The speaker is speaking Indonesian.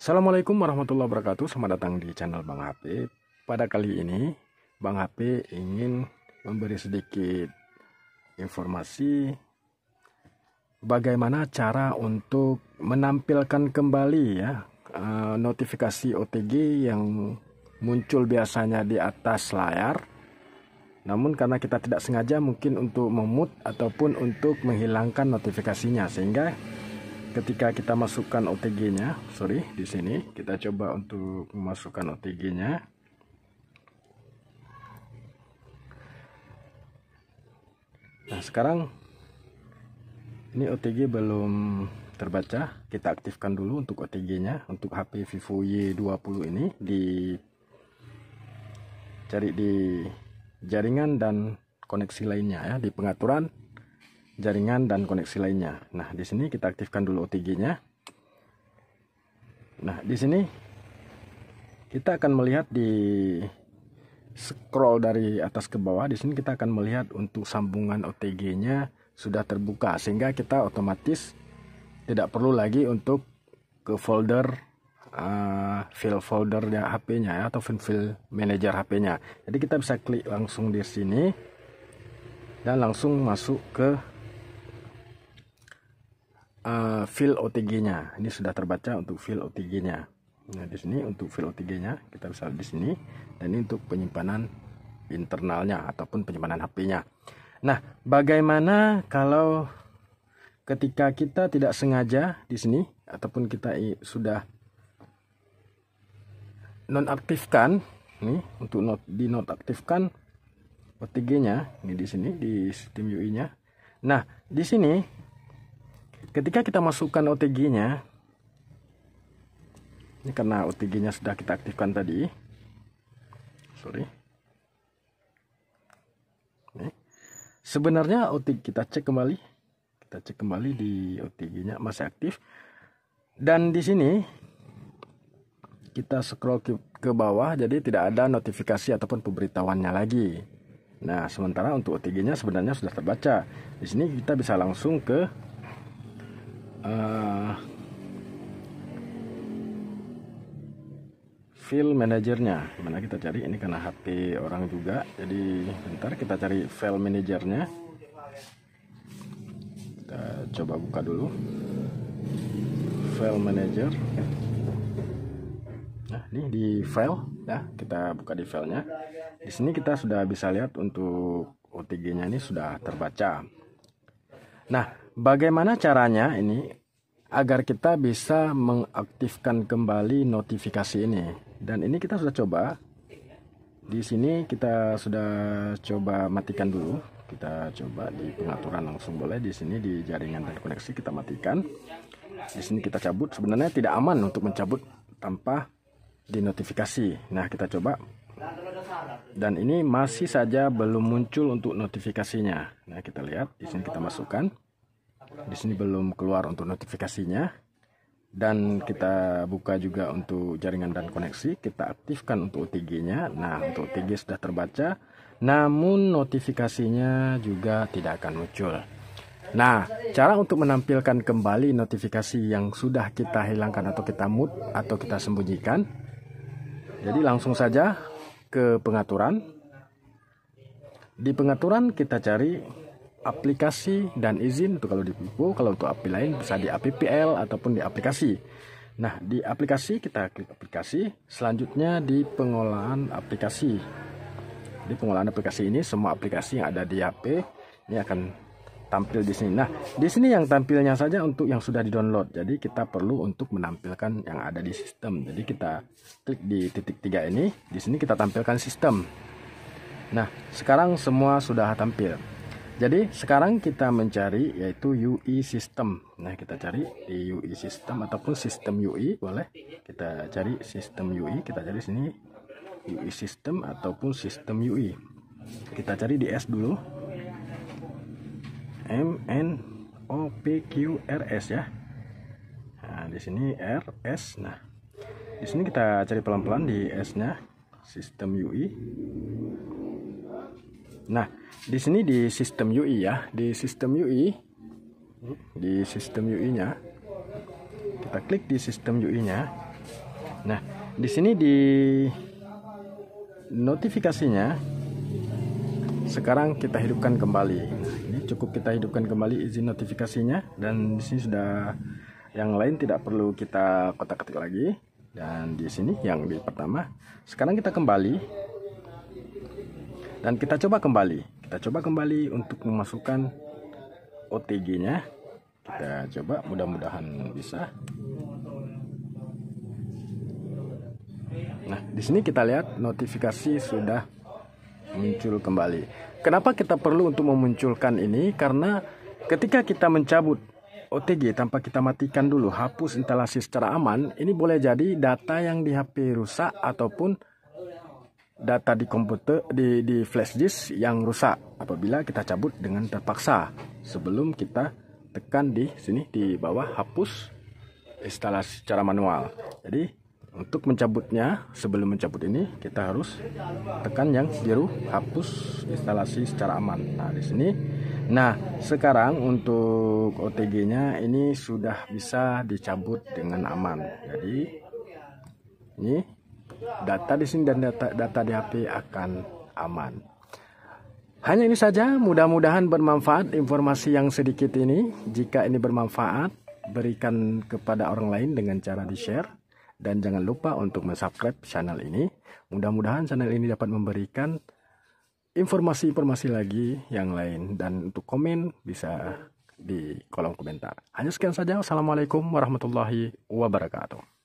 Assalamualaikum warahmatullahi wabarakatuh Selamat datang di channel Bang HP Pada kali ini Bang HP ingin memberi sedikit informasi Bagaimana cara untuk menampilkan kembali ya eh, Notifikasi OTG yang muncul biasanya di atas layar namun karena kita tidak sengaja mungkin untuk memut ataupun untuk menghilangkan notifikasinya sehingga ketika kita masukkan OTG-nya, sorry, di sini kita coba untuk memasukkan OTG-nya. Nah, sekarang ini OTG belum terbaca. Kita aktifkan dulu untuk OTG-nya untuk HP Vivo Y20 ini di cari di jaringan dan koneksi lainnya ya di pengaturan jaringan dan koneksi lainnya. Nah, di sini kita aktifkan dulu OTG-nya. Nah, di sini kita akan melihat di scroll dari atas ke bawah. Di sini kita akan melihat untuk sambungan OTG-nya sudah terbuka sehingga kita otomatis tidak perlu lagi untuk ke folder uh, eh, file folder HP-nya ya, atau file manager HP-nya. Jadi kita bisa klik langsung di sini dan langsung masuk ke uh, eh, fill OTG-nya. Ini sudah terbaca untuk fill OTG-nya. Nah, di sini untuk fill OTG-nya kita bisa di sini dan ini untuk penyimpanan internalnya ataupun penyimpanan HP-nya. Nah, bagaimana kalau ketika kita tidak sengaja di sini ataupun kita sudah nonaktifkan nih untuk not nonaktifkan OTG-nya ini di sini di sistem UI-nya. Nah, di sini ketika kita masukkan OTG-nya ini karena OTG-nya sudah kita aktifkan tadi sorry ini. sebenarnya OTG kita cek kembali kita cek kembali di OTG-nya masih aktif dan di sini kita scroll ke, ke bawah jadi tidak ada notifikasi ataupun pemberitahuannya lagi nah sementara untuk OTG-nya sebenarnya sudah terbaca di sini kita bisa langsung ke uh, eh, file manajernya gimana kita cari ini karena HP orang juga jadi bentar kita cari file manajernya kita coba buka dulu file manager nah ini di file ya kita buka di filenya di sini kita sudah bisa lihat untuk OTG nya ini sudah terbaca Nah, bagaimana caranya ini agar kita bisa mengaktifkan kembali notifikasi ini? Dan ini kita sudah coba. Di sini kita sudah coba matikan dulu. Kita coba di pengaturan langsung boleh di sini di jaringan terkoneksi kita matikan. Di sini kita cabut. Sebenarnya tidak aman untuk mencabut tanpa dinotifikasi. Nah, kita coba dan ini masih saja belum muncul untuk notifikasinya. Nah, kita lihat di sini kita masukkan. Di sini belum keluar untuk notifikasinya. Dan kita buka juga untuk jaringan dan koneksi, kita aktifkan untuk OTG-nya. Nah, untuk OTG sudah terbaca, namun notifikasinya juga tidak akan muncul. Nah, cara untuk menampilkan kembali notifikasi yang sudah kita hilangkan atau kita mute atau kita sembunyikan. Jadi langsung saja ke pengaturan. Di pengaturan kita cari aplikasi dan izin itu kalau di Vivo, kalau untuk API lain bisa di APPL ataupun di aplikasi. Nah, di aplikasi kita klik aplikasi, selanjutnya di pengolahan aplikasi. Di pengolahan aplikasi ini semua aplikasi yang ada di HP ini akan tampil di sini. Nah, di sini yang tampilnya saja untuk yang sudah di-download. Jadi kita perlu untuk menampilkan yang ada di sistem. Jadi kita klik di titik tiga ini, di sini kita tampilkan sistem. Nah, sekarang semua sudah tampil. Jadi sekarang kita mencari yaitu UI system. Nah, kita cari di UI system ataupun sistem UI boleh. Kita cari sistem UI, kita cari sini UI system ataupun sistem UI. Kita cari di S dulu. M N O P Q R S ya nah di sini R S nah di sini kita cari pelan-pelan di S nya sistem UI nah di sini di sistem UI ya di sistem UI di sistem UI nya kita klik di sistem UI nya nah di sini di notifikasinya sekarang kita hidupkan kembali cukup kita hidupkan kembali izin notifikasinya dan di sini sudah yang lain tidak perlu kita kotak-ketik lagi dan di sini yang di pertama sekarang kita kembali dan kita coba kembali kita coba kembali untuk memasukkan OTG nya kita coba mudah-mudahan bisa nah di sini kita lihat notifikasi sudah muncul kembali. Kenapa kita perlu untuk memunculkan ini? Karena ketika kita mencabut OTG tanpa kita matikan dulu, hapus instalasi secara aman, ini boleh jadi data yang di HP rusak ataupun data di komputer di di flash disk yang rusak apabila kita cabut dengan terpaksa sebelum kita tekan di sini di bawah hapus instalasi secara manual. Jadi untuk mencabutnya sebelum mencabut ini kita harus tekan yang biru hapus instalasi secara aman nah di sini nah sekarang untuk OTG nya ini sudah bisa dicabut dengan aman jadi ini data di sini dan data data di HP akan aman hanya ini saja mudah-mudahan bermanfaat informasi yang sedikit ini jika ini bermanfaat berikan kepada orang lain dengan cara di share dan jangan lupa untuk mensubscribe channel ini. Mudah-mudahan channel ini dapat memberikan informasi-informasi lagi yang lain dan untuk komen bisa di kolom komentar. Hanya sekian saja. Assalamualaikum warahmatullahi wabarakatuh.